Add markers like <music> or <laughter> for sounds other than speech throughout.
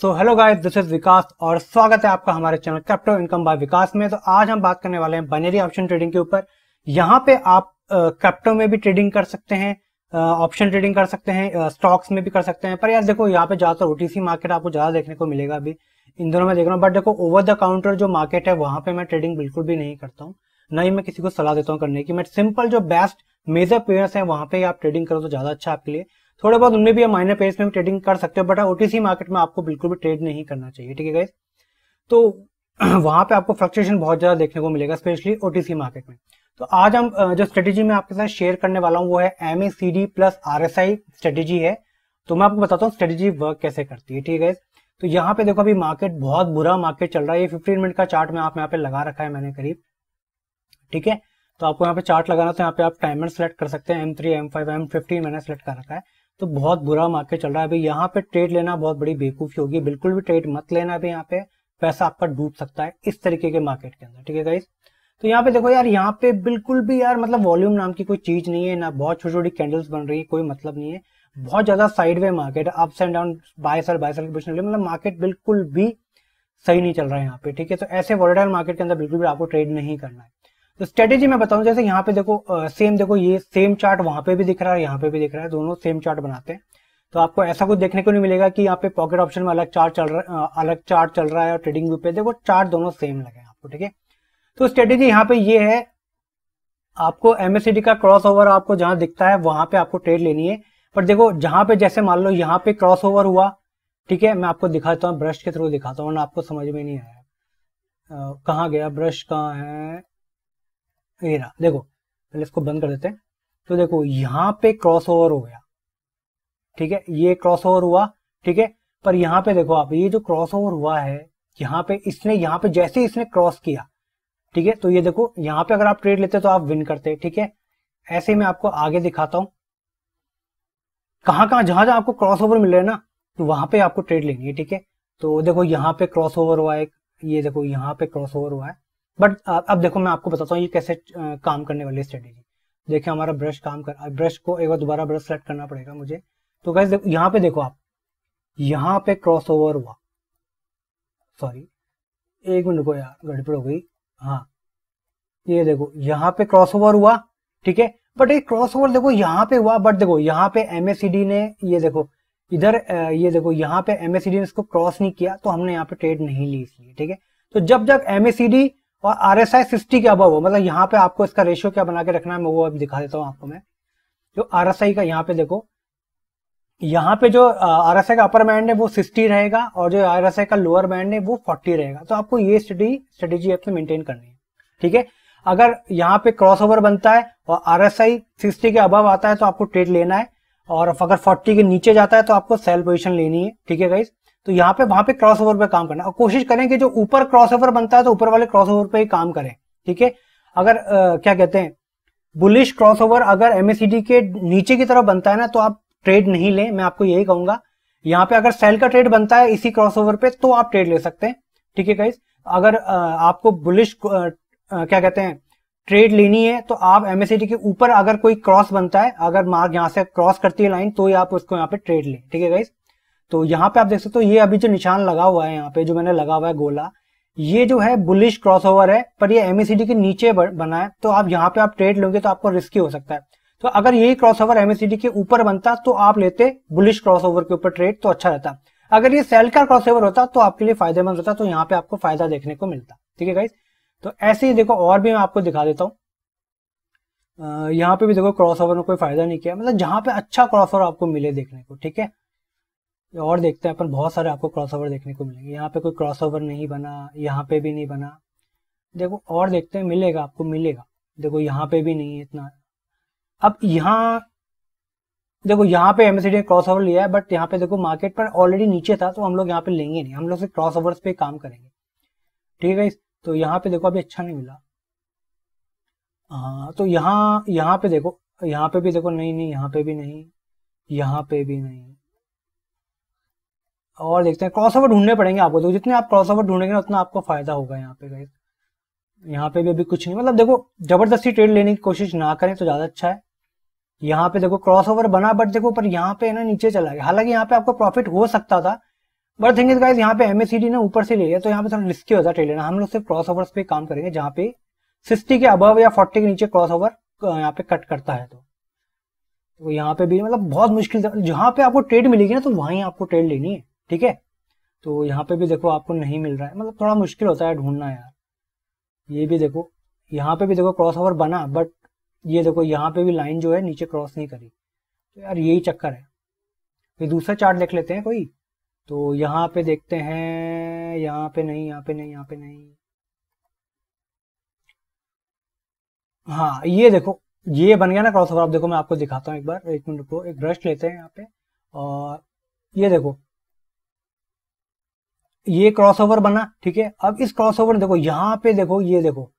so hello guys this is Vikas और स्वागत है आपका हमारे channel crypto income by Vikas में तो आज हम बात करने वाले हैं बाइनरी ऑप्शन ट्रेडिंग के ऊपर यहाँ पे आप कैप्टो में भी ट्रेडिंग कर सकते हैं ऑप्शन ट्रेडिंग कर सकते हैं स्टॉक्स में भी कर सकते हैं पर यार देखो यहाँ पे ज्यादातर ओटीसी मार्केट आपको ज्यादा देखने को मिलेगा अभी इन दोनों में देख रहा हूँ बट देखो ओवर द काउंटर जो मार्केट है वहां पे मैं ट्रेडिंग बिल्कुल भी नहीं करता हूँ न ही मैं किसी को सलाह देता हूँ करने की मैं सिंपल जो बेस्ट मेजर प्लेयर्स है वहां पे आप ट्रेडिंग करो तो ज्यादा अच्छा आपके लिए थोड़े बहुत उनमें भी आप माइनर पेज में भी ट्रेडिंग कर सकते हो बट ओटीसी मार्केट में आपको बिल्कुल भी ट्रेड नहीं करना चाहिए ठीक है गाइज तो <clears throat> वहां पे आपको फ्लक्चुएशन बहुत ज्यादा देखने को मिलेगा स्पेशली ओटीसी मार्केट में तो आज हम जो स्ट्रेटेजी मैं आपके साथ शेयर करने वाला हूँ वो है M A C D plus R S I strategy है तो मैं आपको बताता हूँ स्ट्रेटेजी वर्क कैसे करती है ठीक है तो यहाँ पे देखो अभी मार्केट बहुत बुरा मार्केट चल रहा है ये फिफ्टीन मिनट का चार्ट में आप यहाँ पे लगा रखा है मैंने करीब ठीक है तो आपको यहाँ पे चार्ट लगाना तो यहाँ पे आप टाइमर सेलेक्ट कर सकते हैं M three M five M fifteen मैंने सेलेक्ट कर रखा है तो बहुत बुरा मार्केट चल रहा है अभी यहाँ पे ट्रेड लेना बहुत बड़ी बेवकूफ़ी होगी बिल्कुल भी ट्रेड मत लेना अभी यहाँ पे पैसा आपका डूब सकता है इस तरीके के मार्केट के अंदर ठीक है गाइस तो यहाँ पे देखो यार यहाँ पे बिल्कुल भी यार मतलब वॉल्यूम नाम की कोई चीज नहीं है ना बहुत छोटी छोटी कैंडल्स बन रही है कोई मतलब नहीं है बहुत ज्यादा side way market ups and down buy sell buy position मतलब मार्केट बिल्कुल भी सही नहीं चल रहा है यहाँ पे ठीक है तो ऐसे वॉलेटाइल मार्केट के अंदर बिल्कुल भी आपको ट्रेड नहीं करना है तो स्ट्रेटेजी मैं बताऊं जैसे यहाँ पे देखो सेम देखो ये सेम चार्ट वहां पे भी दिख रहा है यहाँ पे भी दिख रहा है दोनों सेम चार्ट बनाते हैं तो आपको ऐसा कुछ देखने को नहीं मिलेगा कि यहाँ पे पॉकेट ऑप्शन में अलग चार्ट चल रहा है अलग चार्ट चल रहा है और ट्रेडिंग व्यू पे देखो चार्ट दोनों सेम लगे आपको ठीक है तो स्ट्रेटेजी यहाँ पे ये है आपको एमएससीडी का क्रॉस ओवर आपको जहां दिखता है वहां पे आपको ट्रेड लेनी है पर देखो जहां पे जैसे मान लो यहाँ पे क्रॉस ओवर हुआ ठीक है मैं आपको दिखाता हूँ ब्रश के थ्रू दिखाता हूँ आपको समझ में नहीं आया कहाँ गया ब्रश कहाँ है ये रहा देखो पहले इसको बंद कर देते हैं तो देखो यहाँ पे क्रॉस ओवर हो गया ठीक है ये क्रॉस ओवर हुआ ठीक है पर यहां पे देखो आप ये जो क्रॉस ओवर हुआ है यहां पे इसने यहां पे जैसे इसने क्रॉस किया ठीक है तो ये देखो यहां पे अगर आप ट्रेड लेते तो आप विन करते ठीक है ऐसे में आपको आगे दिखाता हूं कहां कहां जहां जहां आपको क्रॉस ओवर मिल रहे हैं ना तो वहां पे आपको ट्रेड लेनी है ठीक है तो देखो यहां पर क्रॉस ओवर हुआ है ये देखो यहां पर क्रॉस ओवर हुआ है बट uh, अब देखो मैं आपको बताता हूँ ये कैसे काम करने वाली स्ट्रेटेजी देखिए हमारा ब्रश काम कर ब्रश को एक बार दोबारा ब्रश सेलेक्ट करना पड़ेगा मुझे तो कैसे देखो यहाँ पे देखो आप यहाँ पे क्रॉस ओवर हुआ सॉरी एक मिनट को यार गड़बड़ हो गई हाँ ये देखो यहाँ पे क्रॉस ओवर हुआ ठीक है बट ये क्रॉस ओवर देखो यहाँ पे हुआ बट देखो यहाँ पे एमएससीडी ने ये देखो इधर ये देखो यहाँ पे एमएससीडी ने इसको क्रॉस नहीं किया तो हमने यहाँ पे ट्रेड नहीं ली इसलिए ठीक है तो जब तक एमएससीडी और आर एस आई सिक्सटी के अबव हो मतलब यहाँ पे आपको इसका रेशियो क्या बना के रखना है मैं वो अब दिखा देता हूँ आपको मैं जो आर एस आई का यहाँ पे देखो यहाँ पे जो आर एस आई का अपर बैंड है वो सिक्सटी रहेगा और जो आर एस आई का लोअर बैंड है वो फोर्टी रहेगा तो आपको ये स्टडी स्ट्रेटेजी अपने मेंटेन करनी है ठीक है अगर यहाँ पे क्रॉस ओवर बनता है और आर एस आई सिक्सटी के अबव आता है तो आपको ट्रेड लेना है और अगर फोर्टी के नीचे जाता है तो आपको सेल पोजिशन लेनी है ठीक है गाइज तो यहाँ पे वहां पे क्रॉसओवर पे काम करना और कोशिश करें कि जो ऊपर क्रॉसओवर बनता है तो ऊपर वाले क्रॉसओवर पे ही काम करें ठीक है अगर आ, क्या कहते हैं बुलिश क्रॉसओवर अगर एमएससीडी के नीचे की तरफ बनता है ना तो आप ट्रेड नहीं लें मैं आपको यही कहूंगा यहाँ पे अगर सेल का ट्रेड बनता है इसी क्रॉसओवर पे तो आप ट्रेड ले सकते हैं ठीक है गाइज अगर आ, आपको बुलिश क्या कहते हैं ट्रेड लेनी है तो आप एमएससीडी के ऊपर अगर कोई क्रॉस बनता है अगर मार्ग यहाँ से क्रॉस करती है लाइन तो ही आप उसको यहाँ पे ट्रेड लें ठीक है गाइज तो यहाँ पे आप देख सकते हो ये अभी जो निशान लगा हुआ है यहाँ पे जो मैंने लगा हुआ है गोला ये जो है बुलिश क्रॉसओवर है पर ये एमएसीडी e के नीचे बना है तो आप यहाँ पे आप ट्रेड लोगे तो आपको रिस्की हो सकता है तो अगर ये क्रॉसओवर एमएसीडी के ऊपर बनता तो आप लेते बुलिश क्रॉसओवर के ऊपर ट्रेड तो अच्छा रहता अगर ये सेल का क्रॉसओवर होता तो आपके लिए फायदेमंद होता तो यहाँ पे आपको फायदा देखने को मिलता ठीक है गाइज तो ऐसे ही देखो और भी मैं आपको दिखा देता हूँ यहाँ पे भी देखो क्रॉसओवर में कोई फायदा नहीं किया मतलब जहां पे अच्छा क्रॉसओवर आपको मिले देखने को ठीक है और देखते हैं अपन बहुत सारे आपको क्रॉसओवर देखने को मिलेंगे यहाँ पे कोई क्रॉसओवर नहीं बना यहाँ पे भी नहीं बना देखो और देखते हैं मिलेगा आपको मिलेगा देखो यहाँ पे भी नहीं है इतना अब यहाँ देखो यहाँ पे एमएसडी ने क्रॉस ओवर लिया है बट यहाँ पे देखो मार्केट पर ऑलरेडी नीचे था तो हम लोग यहाँ पे लेंगे नहीं हम लोग से क्रॉस ओवर पे काम करेंगे ठीक है तो यहाँ पे देखो अभी अच्छा नहीं मिला हाँ तो यहाँ यहाँ पे देखो यहाँ पे भी देखो नहीं नहीं यहाँ पे भी नहीं यहाँ पे भी नहीं और देखते हैं ओवर ढूंढने पड़ेंगे आपको देखो जितने आप क्रॉस ओवर ढूंढेंगे ना उतना आपको फायदा होगा यहाँ पे गाइस यहाँ पे भी अभी कुछ नहीं मतलब देखो जबरदस्ती ट्रेड लेने की कोशिश ना करें तो ज्यादा अच्छा है यहाँ पे देखो क्रॉस ओवर बना बट देखो पर यहाँ पे ना नीचे चला गया हालांकि यहाँ पे आपको प्रॉफिट हो सकता था बट थिंग इज गाइस यहाँ पे एमएससीडी ने ऊपर से ले लिया तो यहाँ पे थोड़ा रिस्की होता ट्रेड लेना हम लोग सिर्फ क्रॉस ओवर पे काम करेंगे जहाँ पे सिक्सटी के अबव या फोर्टी के नीचे क्रॉस ओवर यहाँ पे कट करता है तो तो यहाँ पे भी मतलब बहुत मुश्किल जहाँ पे आपको ट्रेड मिलेगी ना तो वहीं आपको ट्रेड लेनी है ठीक है तो यहाँ पे भी देखो आपको नहीं मिल रहा है मतलब थोड़ा मुश्किल होता है ढूंढना यार ये भी देखो यहाँ पे भी देखो क्रॉस ओवर बना बट ये देखो यहाँ पे भी लाइन जो है नीचे क्रॉस नहीं करी तो यार यही चक्कर है फिर दूसरा चार्ट देख लेते हैं कोई तो यहाँ पे देखते हैं यहाँ पे नहीं यहाँ पे नहीं यहाँ पे नहीं हाँ ये देखो ये बन गया ना क्रॉस ओवर आप देखो मैं आपको दिखाता हूँ एक बार एक मिनट को एक ब्रश लेते हैं यहाँ पे और ये देखो ये क्रॉसओवर बना ठीक है अब इस क्रॉसओवर देखो यहाँ पे देखो ये देखो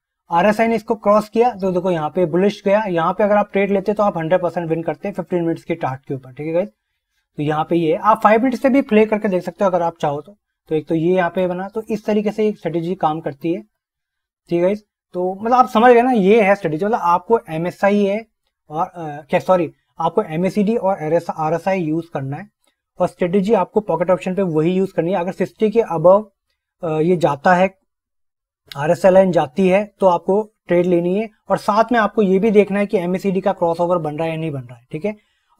आरएसआई ने इसको क्रॉस किया तो देखो यहाँ पे बुलिश गया यहाँ पे अगर आप ट्रेड लेते तो आप 100 परसेंट विन करते 15 मिनट्स के टार्ट के ऊपर ठीक है गाइज तो यहाँ पे ये आप फाइव मिनट से भी प्ले करके देख सकते हो अगर आप चाहो तो तो एक तो ये यहाँ पे बना तो इस तरीके से एक स्ट्रेटेजी काम करती है ठीक है तो मतलब आप समझ गए ना ये है स्ट्रेटेजी मतलब आपको एम है और क्या सॉरी आपको एम और आर यूज करना है और स्ट्रेटेजी आपको पॉकेट ऑप्शन पे वही यूज करनी है अगर सिक्सटी के अब ये जाता है आर एस एल जाती है तो आपको ट्रेड लेनी है और साथ में आपको ये भी देखना है कि एमएसईडी e का क्रॉसओवर बन रहा है या नहीं बन रहा है ठीक है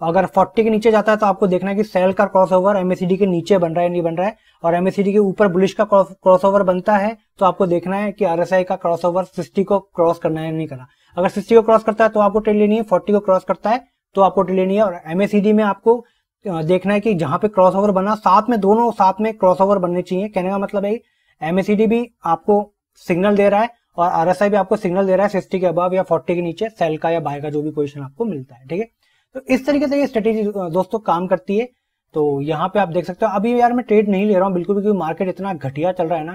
अगर 40 के नीचे जाता है तो आपको देखना है कि सेल का क्रॉसओवर एमएसईडी e के नीचे बन रहा है नहीं बन रहा है और एमएसीडी e के ऊपर बुलिश का क्रॉसओवर बनता है तो आपको देखना है कि आरएसआई का क्रॉसओवर 60 को क्रॉस करना है नहीं करना अगर 60 को क्रॉस करता है तो आपको ट्रेड लेनी है 40 को क्रॉस करता है तो आपको ट्रेड लेनी है और एमएसईडी में आपको देखना है कि जहां पे क्रॉसओवर बना साथ में दोनों साथ में क्रॉसओवर बनने चाहिए कहने का मतलब है एमएसईडी भी आपको सिग्नल दे रहा है और आर भी आपको सिग्नल दे रहा है सिक्सटी के अबाव या फोर्टी के नीचे सेल का या बाय का जो भी पोजिशन आपको मिलता है ठीक है तो इस तरीके से ये स्ट्रेटेजी दोस्तों काम करती है तो यहाँ पे आप देख सकते हो अभी यार मैं ट्रेड नहीं ले रहा हूँ बिल्कुल भी क्योंकि मार्केट इतना घटिया चल रहा है ना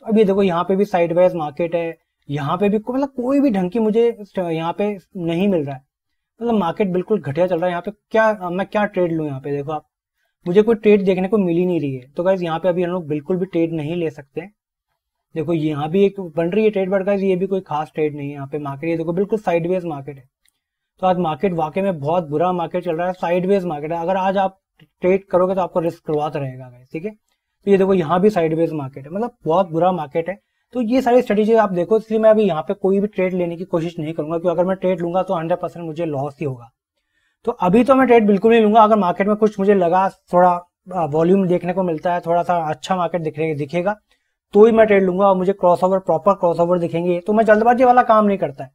तो अभी देखो यहाँ पे भी साइड वाइज मार्केट है यहाँ पे भी मतलब कोई भी ढंग की मुझे यहाँ पे नहीं मिल रहा है मतलब मार्केट बिल्कुल घटिया चल रहा है यहाँ पे क्या मैं क्या ट्रेड लूँ यहाँ पे देखो आप मुझे कोई ट्रेड देखने को मिल ही नहीं रही है तो गाइज यहाँ पे अभी हम लोग बिल्कुल भी ट्रेड नहीं ले सकते देखो यहाँ भी एक बन रही है ट्रेड बट गाइज ये भी कोई खास ट्रेड नहीं है यहाँ पे मार्केट ये देखो बिल्कुल साइडवेज मार्केट है तो आज मार्केट वाकई में बहुत बुरा मार्केट चल रहा है साइडवेज मार्केट है अगर आज आप ट्रेड करोगे तो आपको रिस्क करवाता रहेगा गाइज ठीक है तो ये देखो यहाँ भी साइडवेज मार्केट है मतलब बहुत बुरा मार्केट है तो ये सारी स्ट्रेटेजी आप देखो इसलिए मैं अभी यहाँ पे कोई भी ट्रेड लेने की कोशिश नहीं करूंगा क्योंकि अगर मैं ट्रेड लूंगा तो हंड्रेड परसेंट मुझे लॉस ही होगा तो अभी तो मैं ट्रेड बिल्कुल नहीं लूंगा अगर मार्केट में कुछ मुझे लगा थोड़ा वॉल्यूम देखने को मिलता है थोड़ा सा अच्छा मार्केट दिखेगा तो ही मैं ट्रेड लूंगा और मुझे cross over proper cross over दिखेंगे तो मैं जल्दबाजी वाला काम नहीं करता है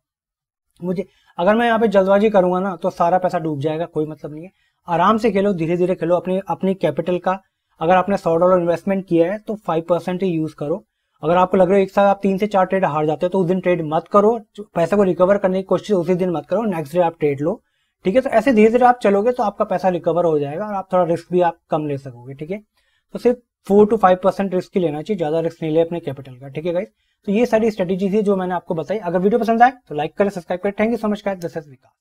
मुझे अगर मैं यहाँ पे जल्दबाजी करूंगा ना तो सारा पैसा डूब जाएगा कोई मतलब नहीं है आराम से खेलो धीरे धीरे खेलो अपनी अपनी कैपिटल का अगर आपने सौ डॉलर इन्वेस्टमेंट किया है तो फाइव परसेंट ही यूज करो अगर आपको लग रहा है एक साथ आप तीन से चार ट्रेड हार जाते हो तो उस दिन ट्रेड मत करो पैसे को रिकवर करने की कोशिश उसी दिन मत करो नेक्स्ट डे आप ट्रेड लो ठीक है तो ऐसे धीरे धीरे आप चलोगे तो आपका पैसा रिकवर हो जाएगा और आप थोड़ा रिस्क भी आप कम ले सकोगे ठीक है तो सिर्फ four to five percent risk ही लेना चाहिए ज्यादा रिस्क नहीं ले अपने कैपिटल का ठीक है गाइस तो ये सारी स्ट्रेटेजी थी जो मैंने आपको बताई अगर वीडियो पसंद आए तो लाइक करें सब्सक्राइब करें thank you so much guys this is Vikas